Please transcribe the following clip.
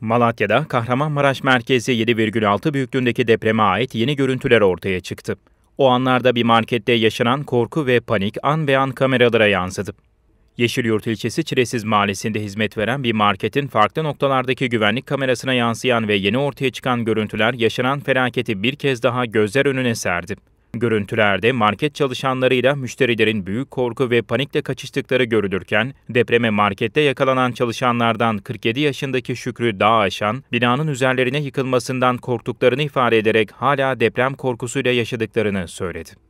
Malatya'da Kahramanmaraş merkezi 7,6 büyüklüğündeki depreme ait yeni görüntüler ortaya çıktı. O anlarda bir markette yaşanan korku ve panik an ve an kameralara yansıdı. Yeşilyurt ilçesi Çilesiz Mahallesi'nde hizmet veren bir marketin farklı noktalardaki güvenlik kamerasına yansıyan ve yeni ortaya çıkan görüntüler yaşanan felaketi bir kez daha gözler önüne serdi. Görüntülerde market çalışanlarıyla müşterilerin büyük korku ve panikle kaçıştıkları görülürken, depreme markette yakalanan çalışanlardan 47 yaşındaki Şükrü daha aşan binanın üzerlerine yıkılmasından korktuklarını ifade ederek hala deprem korkusuyla yaşadıklarını söyledi.